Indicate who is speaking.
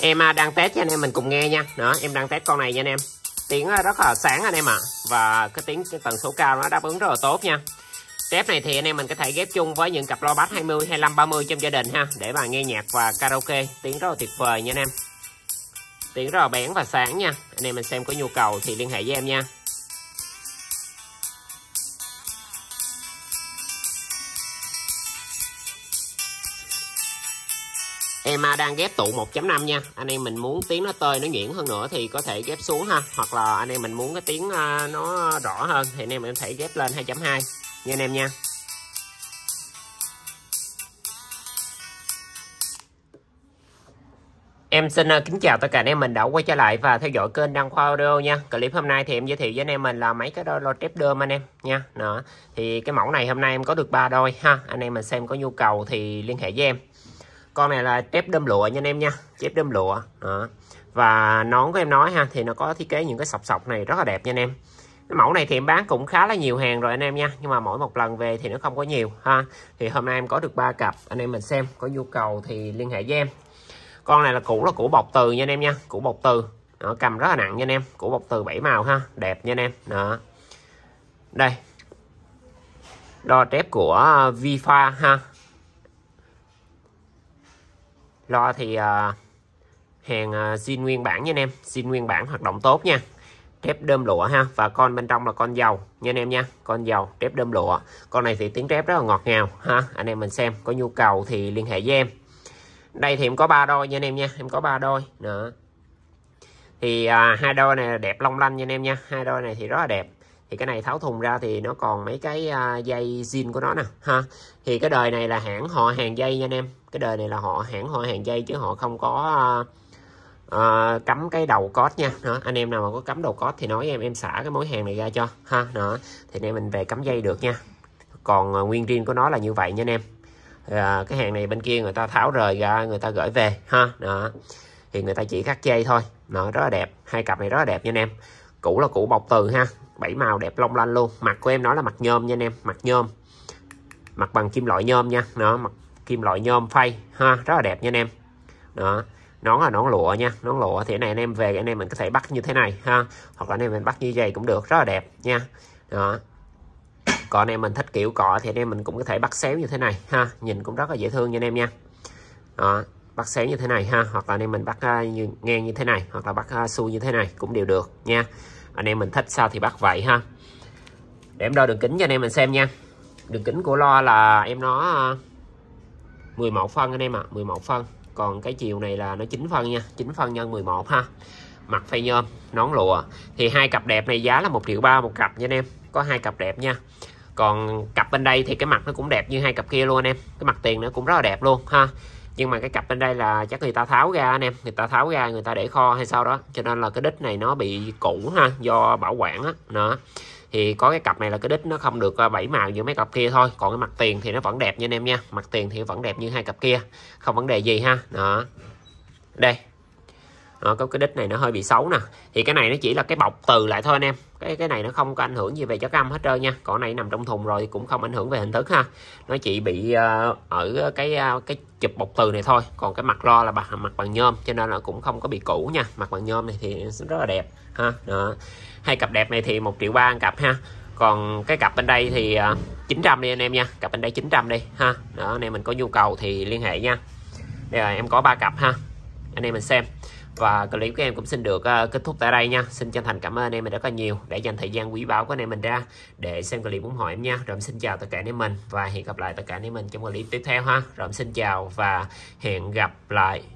Speaker 1: em à, đang test cho anh em mình cùng nghe nha đó em đang test con này nha anh em tiếng à, rất là sáng anh em ạ à. và cái tiếng cái tần số cao nó đáp ứng rất là tốt nha Tép này thì anh em mình có thể ghép chung với những cặp loa bass 20, 25, 30 trong gia đình ha Để mà nghe nhạc và karaoke Tiếng rất là tuyệt vời nha anh em Tiếng rất là bén và sáng nha Anh em mình xem có nhu cầu thì liên hệ với em nha em đang ghép tụ 1.5 nha anh em mình muốn tiếng nó tơi nó nhuyễn hơn nữa thì có thể ghép xuống ha hoặc là anh em mình muốn cái tiếng à, nó rõ hơn thì anh em mình có thể ghép lên 2.2 nha anh em nha Em xin à, kính chào tất cả anh em mình đã quay trở lại và theo dõi kênh Đăng Khoa Audio nha. Clip hôm nay thì em giới thiệu với anh em mình là mấy cái đôi lo trép đơm anh em nha. Đó. Thì cái mẫu này hôm nay em có được ba đôi ha. Anh em mình xem có nhu cầu thì liên hệ với em con này là tép đâm lụa nha anh em nha chép đâm lụa đó. và nón của em nói ha thì nó có thiết kế những cái sọc sọc này rất là đẹp nha anh em cái mẫu này thì em bán cũng khá là nhiều hàng rồi anh em nha nhưng mà mỗi một lần về thì nó không có nhiều ha thì hôm nay em có được 3 cặp anh em mình xem có nhu cầu thì liên hệ với em con này là cũ là củ bọc từ nha anh em nha củ bọc từ nó cầm rất là nặng nha anh em củ bọc từ bảy màu ha đẹp nha anh em đó đây đo tép của ờ, Vifa ha lo thì à, hàng à, zin nguyên bản nha anh em zin nguyên bản hoạt động tốt nha thép đơm lụa ha và con bên trong là con dầu nha anh em nha con dầu thép đơm lụa con này thì tiếng thép rất là ngọt ngào ha anh em mình xem có nhu cầu thì liên hệ với em đây thì em có ba đôi nha anh em nha em có ba đôi nữa thì à, hai đôi này đẹp long lanh nha anh em nha hai đôi này thì rất là đẹp thì cái này tháo thùng ra thì nó còn mấy cái à, dây zin của nó nè ha thì cái đời này là hãng họ hàng dây nha anh em cái đời này là họ hãng họ hàng dây chứ họ không có uh, cắm cái đầu cót nha đó. anh em nào mà có cắm đầu cót thì nói em em xả cái mối hàng này ra cho ha đó thì anh mình về cắm dây được nha còn uh, nguyên riêng của nó là như vậy nha anh em uh, cái hàng này bên kia người ta tháo rời ra người ta gửi về ha đó thì người ta chỉ cắt dây thôi nó rất là đẹp hai cặp này rất là đẹp nha anh em cũ là cũ bọc từ ha bảy màu đẹp long lanh luôn mặt của em nói là mặt nhôm nha anh em mặt nhôm mặt bằng kim loại nhôm nha nó mặt kim loại nhôm phay ha rất là đẹp nha anh em đó nón là nón lụa nha nón lụa thì này anh em về anh em mình có thể bắt như thế này ha hoặc là anh em mình bắt như vậy cũng được rất là đẹp nha đó còn anh em mình thích kiểu cọ thì anh em mình cũng có thể bắt xéo như thế này ha nhìn cũng rất là dễ thương nha anh em nha đó bắt xéo như thế này ha hoặc là anh em mình bắt à, như, ngang như thế này hoặc là bắt à, xu như thế này cũng đều được nha anh em mình thích sao thì bắt vậy ha để em đo đường kính cho anh em mình xem nha đường kính của lo là em nó à, 11 phân anh em ạ à, 11 phân còn cái chiều này là nó 9 phân nha 9 phân nhân 11 ha mặt phay nhôm nón lụa thì hai cặp đẹp này giá là 1 triệu ba một cặp nha anh em có hai cặp đẹp nha còn cặp bên đây thì cái mặt nó cũng đẹp như hai cặp kia luôn anh em cái mặt tiền nó cũng rất là đẹp luôn ha nhưng mà cái cặp bên đây là chắc người ta tháo ra anh em người ta tháo ra người ta để kho hay sao đó cho nên là cái đít này nó bị cũ ha do bảo quản á đó thì có cái cặp này là cái đít nó không được à, bảy màu như mấy cặp kia thôi còn cái mặt tiền thì nó vẫn đẹp như anh em nha mặt tiền thì vẫn đẹp như hai cặp kia không vấn đề gì ha đó đây à, ờ, có cái đít này nó hơi bị xấu nè thì cái này nó chỉ là cái bọc từ lại thôi anh em cái cái này nó không có ảnh hưởng gì về chất âm hết trơn nha còn này nằm trong thùng rồi thì cũng không ảnh hưởng về hình thức ha nó chỉ bị uh, ở cái uh, cái chụp bọc từ này thôi còn cái mặt lo là mặt mặt bằng nhôm cho nên là cũng không có bị cũ nha mặt bằng nhôm này thì rất là đẹp ha Đó. hai cặp đẹp này thì một triệu ba cặp ha còn cái cặp bên đây thì uh, 900 đi anh em nha cặp bên đây 900 đi ha Đó, anh em mình có nhu cầu thì liên hệ nha đây là em có ba cặp ha anh em mình xem và clip của em cũng xin được uh, kết thúc tại đây nha xin chân thành cảm ơn em mình rất là nhiều đã dành thời gian quý báu của anh em mình ra để xem clip ủng hộ em nha rồi em xin chào tất cả anh em mình và hẹn gặp lại tất cả anh em mình trong clip tiếp theo ha rồi em xin chào và hẹn gặp lại